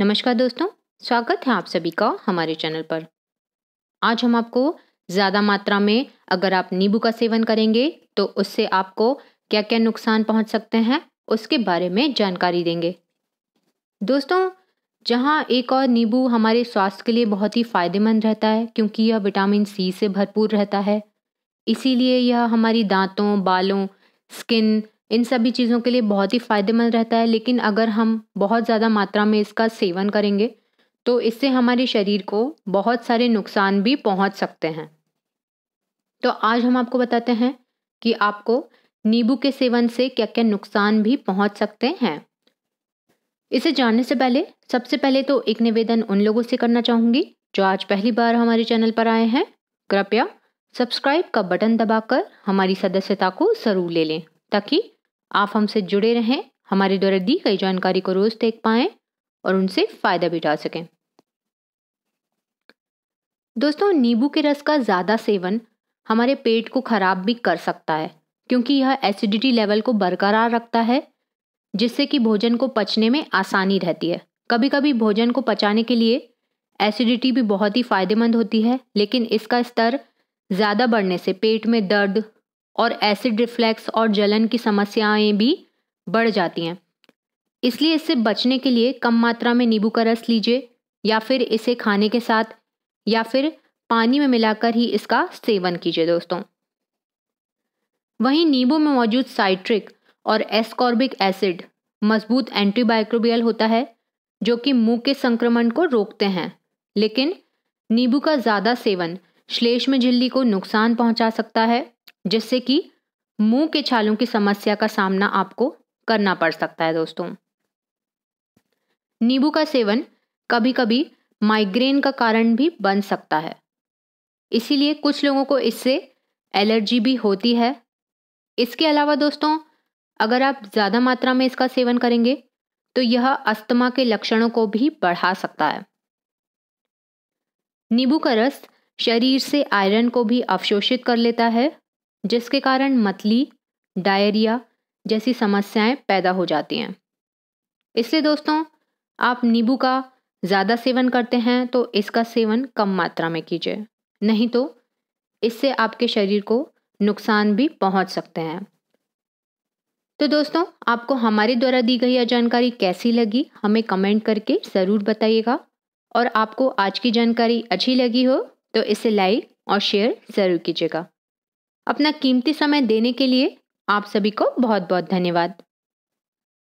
नमस्कार दोस्तों स्वागत है आप सभी का हमारे चैनल पर आज हम आपको ज़्यादा मात्रा में अगर आप नींबू का सेवन करेंगे तो उससे आपको क्या क्या नुकसान पहुंच सकते हैं उसके बारे में जानकारी देंगे दोस्तों जहां एक और नींबू हमारे स्वास्थ्य के लिए बहुत ही फ़ायदेमंद रहता है क्योंकि यह विटामिन सी से भरपूर रहता है इसीलिए यह हमारी दांतों बालों स्किन इन सभी चीज़ों के लिए बहुत ही फ़ायदेमंद रहता है लेकिन अगर हम बहुत ज़्यादा मात्रा में इसका सेवन करेंगे तो इससे हमारे शरीर को बहुत सारे नुकसान भी पहुंच सकते हैं तो आज हम आपको बताते हैं कि आपको नींबू के सेवन से क्या क्या नुकसान भी पहुंच सकते हैं इसे जानने से पहले सबसे पहले तो एक निवेदन उन लोगों से करना चाहूँगी जो आज पहली बार हमारे चैनल पर आए हैं कृपया सब्सक्राइब का बटन दबाकर हमारी सदस्यता को ज़रूर ले लें ताकि आप हमसे जुड़े रहें हमारे द्वारा दी गई जानकारी को रोज़ देख पाएं और उनसे फ़ायदा भी उठा सकें दोस्तों नींबू के रस का ज़्यादा सेवन हमारे पेट को ख़राब भी कर सकता है क्योंकि यह एसिडिटी लेवल को बरकरार रखता है जिससे कि भोजन को पचने में आसानी रहती है कभी कभी भोजन को पचाने के लिए एसिडिटी भी बहुत ही फ़ायदेमंद होती है लेकिन इसका स्तर ज़्यादा बढ़ने से पेट में दर्द और एसिड रिफ्लैक्स और जलन की समस्याएं भी बढ़ जाती हैं इसलिए इससे बचने के लिए कम मात्रा में नींबू का रस लीजिए या फिर इसे खाने के साथ या फिर पानी में मिलाकर ही इसका सेवन कीजिए दोस्तों वहीं नींबू में मौजूद साइट्रिक और एस्कॉर्बिक एसिड मजबूत एंटीबायोक्रोबियल होता है जो कि मुंह के संक्रमण को रोकते हैं लेकिन नींबू का ज़्यादा सेवन श्लेष्म झिल्ली को नुकसान पहुंचा सकता है जिससे कि मुंह के छालों की समस्या का सामना आपको करना पड़ सकता है दोस्तों नींबू का सेवन कभी कभी माइग्रेन का कारण भी बन सकता है इसीलिए कुछ लोगों को इससे एलर्जी भी होती है इसके अलावा दोस्तों अगर आप ज़्यादा मात्रा में इसका सेवन करेंगे तो यह अस्थमा के लक्षणों को भी बढ़ा सकता है नींबू का रस शरीर से आयरन को भी अवशोषित कर लेता है जिसके कारण मतली डायरिया जैसी समस्याएं पैदा हो जाती हैं इसलिए दोस्तों आप नींबू का ज़्यादा सेवन करते हैं तो इसका सेवन कम मात्रा में कीजिए नहीं तो इससे आपके शरीर को नुकसान भी पहुंच सकते हैं तो दोस्तों आपको हमारे द्वारा दी गई यह जानकारी कैसी लगी हमें कमेंट करके ज़रूर बताइएगा और आपको आज की जानकारी अच्छी लगी हो तो इसे लाइक और शेयर ज़रूर कीजिएगा अपना कीमती समय देने के लिए आप सभी को बहुत बहुत धन्यवाद